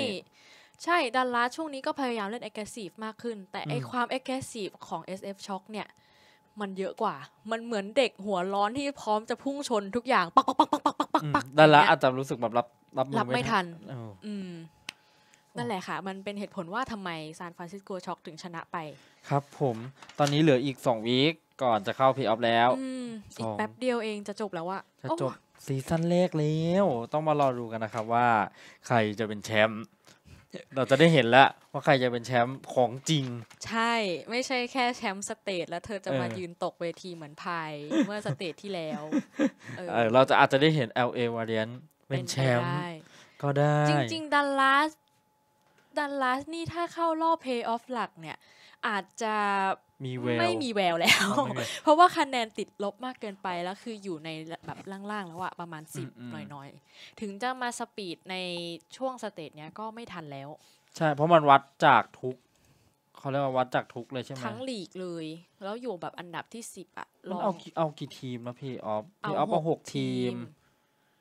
ใช่ ดัลลาช่วงนี้ก็พยายามเล่น aggressive มากขึ้น แต่ไอความ aggressive ของ SF ช็อกเนี่ย มันเยอะกว่ามันเหมือนเด็กหัวร้อนที่พร้อมจะพุ่งชนทุกอย่าง ปักปักปักปักปักปักปักดัลลาอาจจะรู้สึกแบบรับรับไม่ทันอืมนั่นแหละค่ะ มันเป็นเหตุผลว่าทำไมซานฟรานซิสโกช็อกถึงชนะไป ครับผม ตอนนี้เหลืออีกสองวีคก่อนจะเข้าเพลย์ออฟแล้วออีกแป๊บเดียวเองจะจบแล้วว่าจะจบซีซั่นแรกแล้ว ต้องมารอดูกันนะครับว่าใครจะเป็นแชมป์เราจะได้เห็นแล้วว่าใครจะเป็นแชมป์ของจริง ใช่ไม่ใช่แค่แชมป์สเตทแล้วเธอจะมายืนตกเวทีเหมือนพายเมื่อสเตทที่แล้วเราจะอาจจะได้เห็น LA v a r i a n t เป็นแชมป์ก็ได้จริง ๆดัลลาสดัลลัสนี่ถ้าเข้ารอบเพย์ออฟหลักเนี่ย อาจจะไม่มีแววแล้ว เพราะว่าคะแนนติดลบมากเกินไป แล้วคืออยู่ในแบบล่างๆแล้วอะประมาณสิหน่อยๆ ถึงจะมาสปีดในช่วงสเตจเนี้ยก็ไม่ทันแล้ว ใช่เพราะมันวัดจากทุกเขาเรียกว่าวัดจากทุกเลยใช่ไหมทั้งหลีกเลย แล้วอยู่แบบอันดับที่สิบอะลองเอาเอากี่ทีมนะเพย์ออฟเพย์ออฟเอาหกทีม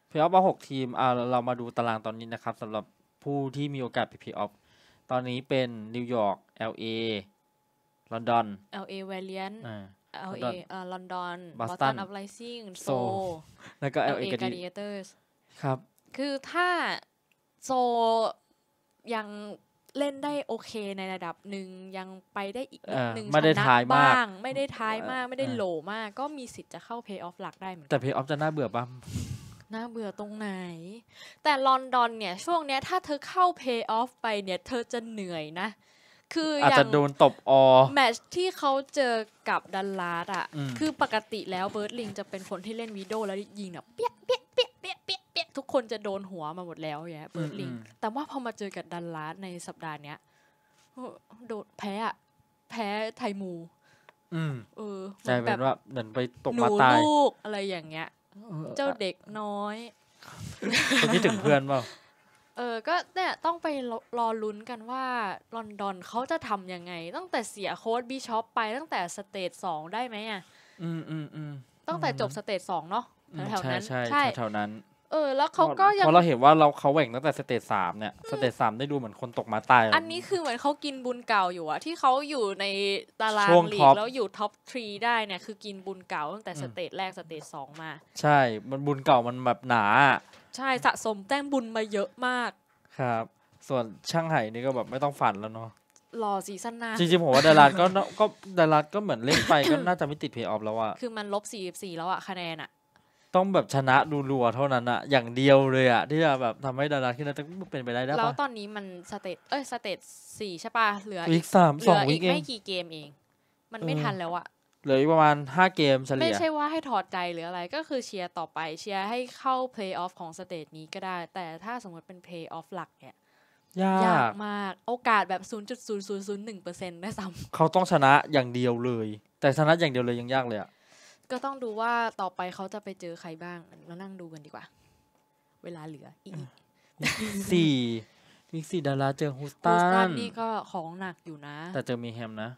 เพย์ออฟเอาหกทีมอ่าเรามาดูตารางตอนนี้นะครับสำหรับผู้ที่มีโอกาสไปเพย์ออฟตอนนี้เป็นนิวยอร์ก LA ลอนดอน LA v a l i a n t อ่า LA เอเอลอนดอน Boston Uprising โซแล้วก็ LA Gladiators ครับ คือถ้าโซยังเล่นได้โอเคในระดับหนึ่งยังไปได้อีกหนึ่งไม่ได้ท้ายมากไม่ได้ท้ายมากไม่ได้โหลมากก็มีสิทธิ์จะเข้าเพย์ออฟหลักได้เหมือนแต่เพย์ออฟจะน่าเบื่อป่ะน่าเบื่อตรงไหน แต่ลอนดอนเนี่ยช่วงเนี้ย ถ้าเธอเข้าเพย์ออฟไปเนี่ยเธอจะเหนื่อยนะ คืออาจจะโดนตบออ แมชที่เขาเจอกับดัลลาสอ่ะ คือปกติแล้วเบิร์ดลิงจะเป็นคนที่เล่นวีดโดแล้วยิงแบบเปี้ยเปี้ยเปี้ยเปี้ยเปี้ยเปี้ยทุกคนจะโดนหัวมาหมดแล้วอย่างเบิร์ดลิงแต่ว่าพอมาเจอกับดัลลาสในสัปดาห์เนี้ยโดนแพ้อะแพ้ไทมูอืมเออใจเป็นว่าเหมือนไปตกมาตายลูกอะไรอย่างเงี้ยเจ้าเด็กน้อยคุณคิดถึงเพื่อนเปล่า เออ ก็เนี่ยต้องไปรอลุ้นกันว่า ลอนดอนเขาจะทำยังไง ตั้งแต่เสียโค้ดบีช็อปไปตั้งแต่สเตจสองได้ไหมอ่ะ อืมอืมอืมตั้งแต่จบสเตจสองเนาะแถวนั้นใช่แถวนั้นเออแล้วเขาก็ยังพอเราเห็นว่าเราเขาแหว่งตั้งแต่สเตจสามเนี่ยสเตจสามได้ดูเหมือนคนตกมาตายอันนี้คือเหมือนเขากินบุญเก่าอยู่อะที่เขาอยู่ในตารางลีกแล้วอยู่ท็อปทรีได้เนี่ยคือกินบุญเก่าตั้งแต่สเตจแรกสเตจสองมา ใช่ มันบุญเก่ามันแบบหนาใช่สะสมแต้มบุญมาเยอะมากครับ ส่วนช่างไห่นี่ก็แบบไม่ต้องฝันแล้วเนาะรอซีซั่นหน้าจริงๆผมว่าดาราก็ก็ดาราก็เหมือนเล่นไปก็น่าจะไม่ติดเพย์ออฟแล้วอะคือมันลบสี่สี่แล้วอะคะแนนอะต้องแบบชนะดูรัวเท่านั้นอะอย่างเดียวเลยอะที่จะแบบทำให้ดาราขึ้นได้แต่เป็นไปได้ได้แล้วตอนนี้มันสเตตเอ้ยสเตตสี่ใช่ปะเหลืออีกสามเหสลืองอวิีกเอไม่กี่เกมเอง มันไม่ทันแล้วอะเหลืออีกประมาณห้าเกมเฉลี่ย ไม่ใช่ว่าให้ถอดใจหรืออะไรก็คือเชียร์ต่อไปเชียร์ให้เข้าเพลย์ออฟของสเตตนี้ก็ได้ แต่ถ้าสมมติเป็นเพลย์ออฟหลักเนี่ยยายากกมากโอกาสแบบ0.0001%ด้วยซ้ำเขาต้องชนะอย่างเดียวเลย แต่ชนะอย่างเดียวเลยยังยากเลยอะก็ต้องดูว่าต่อไปเขาจะไปเจอใครบ้างมานั่งดูกันดีกว่า เวลาเหลืออีกสี่มิกี่ดาราเจอฮูสตันนี่ก็ของหนักอยู่นะ แต่เจอมีแฮมนะ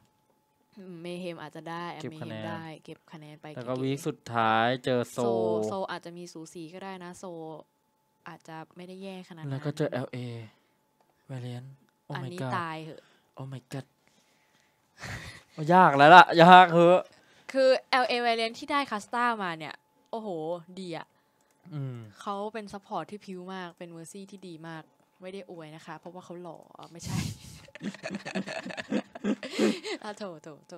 มเมเฮมอาจจะได้เก็บคะฮแนมนได้ เก็บคะแนนไปแล้วก็วีสุดท้ายเจอโซโซอาจจะมีสูสีก็ได้นะ โซ อาจจะไม่ได้แย่ขนาดนั้น แล้วก็เจอเอลเอวเลนโอ้อันนี้ตายเหอะโอ้ไม่กัดยากแล้วล่ะยากเหอะคือ LA Variant ที่ได้คาสตามาเนี่ย โอ้โห ดีอะเขาเป็นซัพพอร์ตที่พิ้วมาก เป็นเมอร์ซี่ที่ดีมาก ไม่ได้อวยนะคะ เพราะว่าเขาหล่อ ไม่ใช่อะโถโถโถ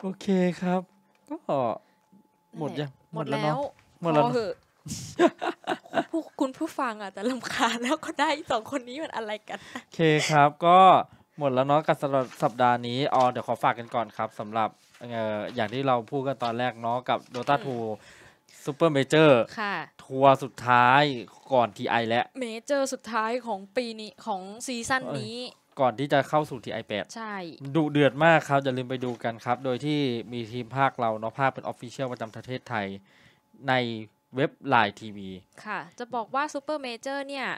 โอเคครับ ก็ หมดยัง หมดแล้วเนาะหมดแล้วผู้คุณผู้ฟังอ่ะ แต่ลำคาแล้วก็ได้สองคนนี้มันอะไรกัน โอเคครับ ก็หมดแล้วเนาะ กับสัปดาห์นี้อ๋อเดี๋ยวขอฝากกันก่อนครับสำหรับอย่างที่เราพูดกันตอนแรกเนาะกับ Dota 2 Super Major ค่ะ ทัวร์สุดท้ายก่อนทีไอและเมเจอร์สุดท้ายของปีนี้ของซีซั่นนี้ ก่อนที่จะเข้าสู่ทีไอแปดใช่ดุเดือดมากครับ อย่าลืมไปดูกันครับ โดยที่มีทีมภาคเราเนาะภาคเป็นออฟฟิเชียลประจำประเทศไทยในเว็บไลน์ทีวีค่ะ จะบอกว่าซูเปอร์เมเจอร์เนี่ย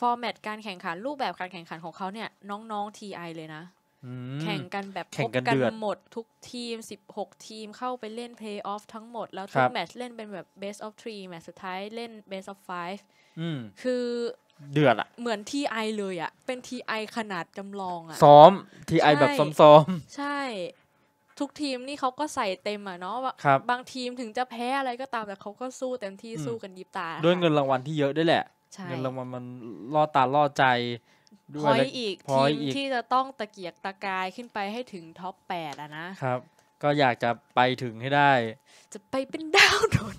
ฟอร์แมตการแข่งขันรูปแบบการแข่งขันของเขาเนี่ยน้องๆ TI เลยนะแข่งกันแบบพบกันหมด ทุกทีม16ทีมเข้าไปเล่นเพลย์ออฟทั้งหมด แล้วทุกแมตช์เล่นเป็นแบบเบสออฟทรีแมตช์สุดท้ายเล่นเบสออฟฟ i ฟ e คือเดือดอะเหมือนทีไอเลยอะเป็นทีไอขนาดจำลองอะซ้อมทีไอแบบซ้อมๆ ใช่ ทุกทีมนี่เขาก็ใส่เต็มอะเนาะบบางทีมถึงจะแพ้อะไรก็ตามแต่เขาก็สู้เต็มที่สู้กันยิบตา ด้วยเงินรางวัลที่เยอะด้วยแหละ เงินรางวัลมันล่อตาล่อใจพอยอีกทีมที่จะต้องตะเกียกตะกายขึ้นไปให้ถึงท็อปแปดอะนะครับ ก็อยากจะไปถึงให้ได้ จะไปเป็นดาวโดด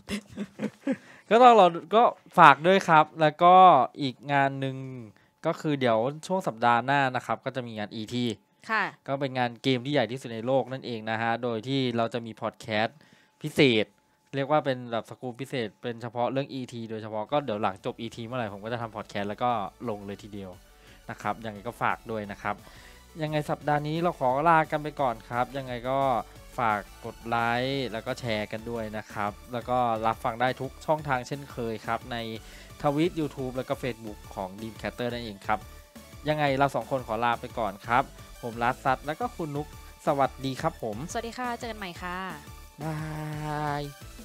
ก็ต้องเราก็ฝากด้วยครับ แล้วก็อีกงานหนึ่งก็คือเดี๋ยวช่วงสัปดาห์หน้านะครับ ก็จะมีงาน ET ค่ะ ก็เป็นงานเกมที่ใหญ่ที่สุดในโลกนั่นเองนะฮะ โดยที่เราจะมีพอดแคสต์ พิเศษ เรียกว่าเป็นแบบสกูปพิเศษ เป็นเฉพาะเรื่อง ET โดยเฉพาะก็เดี๋ยวหลังจบ ET เมื่อไหร่ผมก็จะทำพอดแคสต์แล้วก็ลงเลยทีเดียวนะครับยังไงก็ฝากด้วยนะครับยังไงสัปดาห์นี้เราขอลากันไปก่อนครับ ยังไงก็ฝากกดไลค์แล้วก็แชร์กันด้วยนะครับแล้วก็รับฟังได้ทุกช่องทางเช่นเคยครับในทวิต YouTube แล้วก็ Facebook ของ d e a m c a t t e r นั่นเองครับ ยังไงเราสองคนขอลาไปก่อนครับผมรัสซัตแล้วก็คุณนุกสวัสดีครับผม สวัสดีค่ะ เจอกันใหม่ค่ะบาย